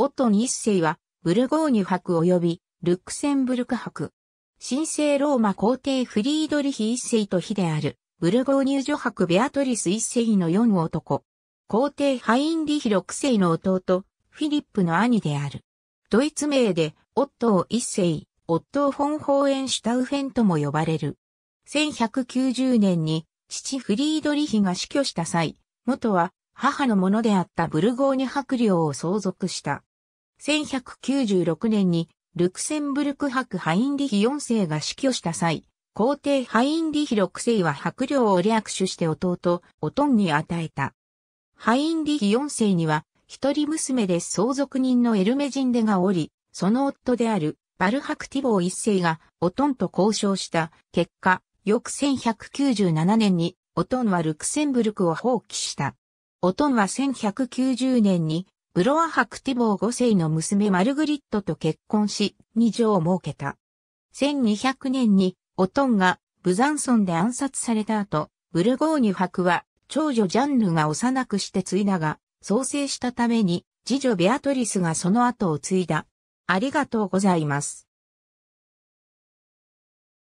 オットン一世は、ブルゴーニュ博及び、ルックセンブルク博。神聖ローマ皇帝フリードリヒ一世と妃である、ブルゴーニュ女博ベアトリス一世の4男。皇帝ハインリヒ六世の弟、フィリップの兄である。ドイツ名で、オットー一世、オットーフォン・ホーエンシュタウフェンとも呼ばれる。1190年に、父フリードリヒが死去した際、元は母のものであったブルゴーニュ博領を相続した。1196年にルクセンブルク伯ハインリヒ4世が死去した際、皇帝ハインリヒ6世は白領を略取して弟、オトンに与えた。ハインリヒ4世には、一人娘で相続人のエルメジンデがおり、その夫であるバルハクティボー一世がオトンと交渉した結果、翌1197年にオトンはルクセンブルクを放棄した。オトンは1190年にブロアクティボー5世の娘マルグリットと結婚し、二女を設けた。1200年に、オトンが、ブザンソンで暗殺された後、ブルゴーニュ博は、長女ジャンヌが幼くして継いだが、創生したために、次女ベアトリスがその後を継いだ。ありがとうございます。